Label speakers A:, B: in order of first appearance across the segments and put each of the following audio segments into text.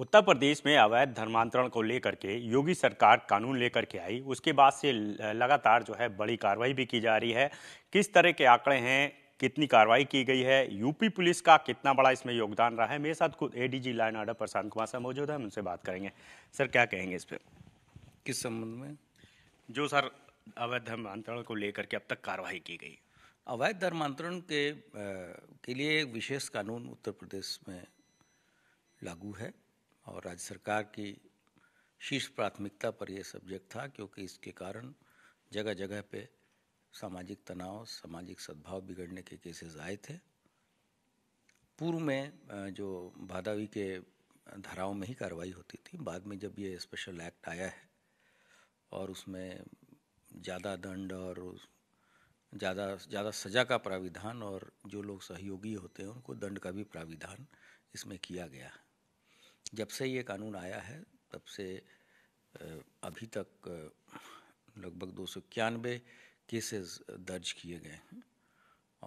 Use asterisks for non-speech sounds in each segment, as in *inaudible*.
A: उत्तर प्रदेश में अवैध धर्मांतरण को लेकर के योगी सरकार कानून लेकर के आई उसके बाद से लगातार जो है बड़ी कार्रवाई भी की जा रही है किस तरह के आंकड़े हैं कितनी कार्रवाई की गई है यूपी पुलिस का कितना बड़ा इसमें योगदान रहा है मेरे साथ खुद ADG law and order Prashant Kumar sir मौजूद है उनसे बात करेंगे सर क्या कहेंगे इस पर किस संबंध में जो सर अवैध धर्मांतरण को लेकर के अब तक कार्रवाई की गई अवैध धर्मांतरण के
B: आ, के लिए एक विशेष कानून उत्तर प्रदेश में लागू है और राज्य सरकार की शीर्ष प्राथमिकता पर यह सब्जेक्ट था क्योंकि इसके कारण जगह जगह पे सामाजिक तनाव सामाजिक सद्भाव बिगड़ने के केसेस आए थे पूर्व में जो भादावी के धाराओं में ही कार्रवाई होती थी बाद में जब ये स्पेशल एक्ट आया है और उसमें ज़्यादा दंड और ज़्यादा ज़्यादा सज़ा का प्राविधान और जो लोग सहयोगी होते हैं उनको दंड का भी प्राविधान इसमें किया गया है जब से ये कानून आया है तब से अभी तक लगभग दो सौ इक्यानवे केसेस दर्ज किए गए हैं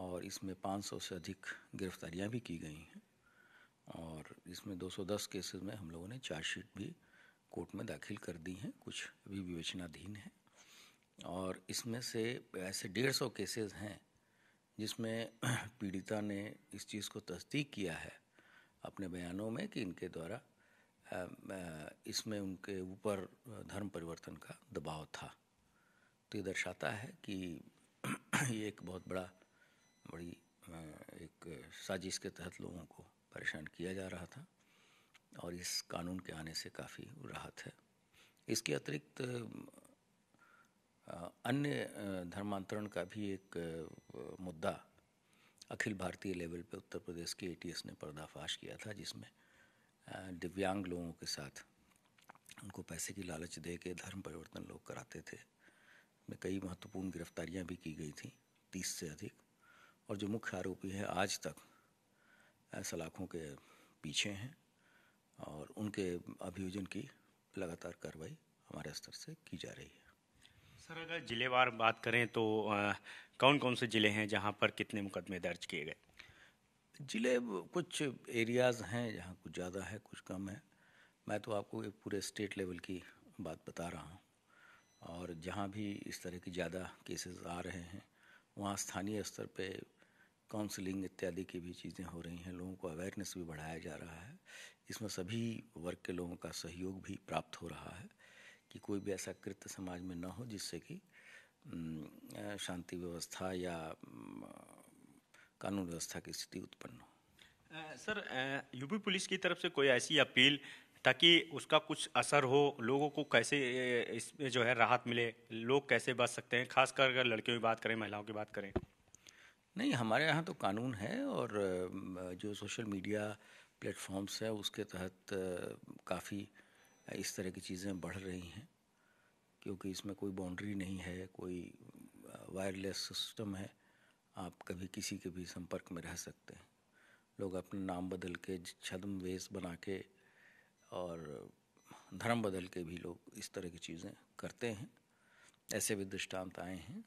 B: और इसमें 500 से अधिक गिरफ्तारियां भी की गई हैं और इसमें 210 केसेस में हम लोगों ने चार्जशीट भी कोर्ट में दाखिल कर दी हैं कुछ अभी विवेचनाधीन है और इसमें से ऐसे डेढ़ सौ केसेज हैं जिसमें *clears throat* पीड़िता ने इस चीज़ को तस्दीक किया है अपने बयानों में कि इनके द्वारा इसमें उनके ऊपर धर्म परिवर्तन का दबाव था तो ये दर्शाता है कि *clears throat* ये एक बहुत बड़ा बड़ी एक साजिश के तहत लोगों को परेशान किया जा रहा था और इस कानून के आने से काफ़ी राहत है इसके अतिरिक्त अन्य धर्मांतरण का भी एक मुद्दा अखिल भारतीय लेवल पर उत्तर प्रदेश के एटीएस ने पर्दाफाश किया था जिसमें दिव्यांग लोगों के साथ उनको पैसे की लालच दे के धर्म परिवर्तन लोग कराते थे में कई महत्वपूर्ण गिरफ्तारियां भी की गई थी तीस से अधिक और जो मुख्य आरोपी है आज तक सलाखों के पीछे हैं और उनके अभियोजन की लगातार कार्रवाई हमारे स्तर से की जा रही है
A: सर अगर जिलेवार बात करें तो आ, कौन कौन से ज़िले हैं जहां पर कितने मुकदमे दर्ज किए गए ज़िले कुछ एरियाज़ हैं जहाँ कुछ ज़्यादा है कुछ कम है
B: मैं तो आपको एक पूरे स्टेट लेवल की बात बता रहा हूँ और जहाँ भी इस तरह के ज़्यादा केसेस आ रहे हैं वहाँ स्थानीय स्तर पे काउंसलिंग इत्यादि की भी चीज़ें हो रही हैं लोगों को अवेयरनेस भी बढ़ाया जा रहा है इसमें सभी वर्ग के लोगों का सहयोग भी प्राप्त हो रहा है कि कोई भी ऐसा कृत्य समाज में न हो जिससे कि शांति व्यवस्था या कानून व्यवस्था की स्थिति उत्पन्न
A: हो सर यूपी पुलिस की तरफ से कोई ऐसी अपील ताकि उसका कुछ असर हो लोगों को कैसे इसमें जो है राहत मिले लोग कैसे बच सकते हैं खासकर अगर लड़कियों की बात करें महिलाओं की बात करें नहीं हमारे यहाँ तो कानून
B: है और जो सोशल मीडिया प्लेटफॉर्म्स है उसके तहत काफ़ी इस तरह की चीज़ें बढ़ रही हैं क्योंकि इसमें कोई बाउंड्री नहीं है कोई वायरलेस सिस्टम है आप कभी किसी के भी संपर्क में रह सकते हैं लोग अपना नाम बदल के छदम वेश बना के और धर्म बदल के भी लोग इस तरह की चीज़ें करते हैं ऐसे भी दृष्टांत आए हैं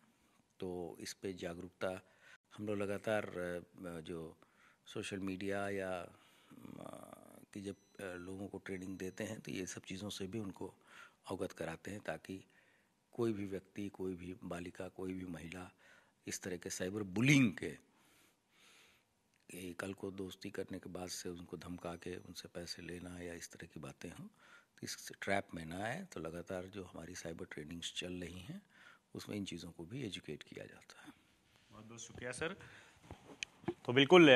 B: तो इस पे जागरूकता हम लोग लगातार जो सोशल मीडिया या कि जब लोगों को ट्रेनिंग देते हैं तो ये सब चीज़ों से भी उनको अवगत कराते हैं ताकि कोई भी व्यक्ति कोई भी बालिका कोई भी महिला इस तरह के साइबर बुलिंग के कल को दोस्ती करने के बाद से उनको धमका के उनसे पैसे लेना या इस तरह की बातें हों तो इस ट्रैप में ना आए तो लगातार जो हमारी साइबर ट्रेनिंग्स चल रही हैं
A: उसमें इन चीज़ों को भी एजुकेट किया जाता है बहुत बहुत शुक्रिया सर तो बिल्कुल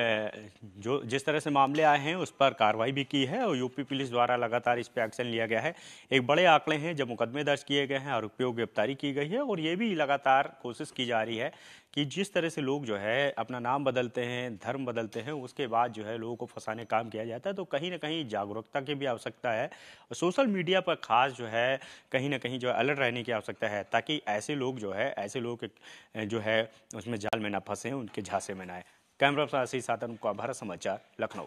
A: जो जिस तरह से मामले आए हैं उस पर कार्रवाई भी की है और यूपी पुलिस द्वारा लगातार इस पर एक्शन लिया गया है एक बड़े आंकड़े हैं जब मुकदमे दर्ज किए गए हैं आरोपियों की गिरफ्तारी की गई है और ये भी लगातार कोशिश की जा रही है कि जिस तरह से लोग जो है अपना नाम बदलते हैं धर्म बदलते हैं उसके बाद जो है लोगों को फंसाने काम किया जाता है तो कहीं ना कहीं जागरूकता की भी आवश्यकता है और सोशल मीडिया पर खास जो है कहीं ना कहीं जो अलर्ट रहने की आवश्यकता है ताकि ऐसे लोग जो है ऐसे लोग जो है उसमें जाल में ना फंसें उनके झांसे में ना आए कैमरा पर्सन आशीष साधन का भारत समाचार लखनऊ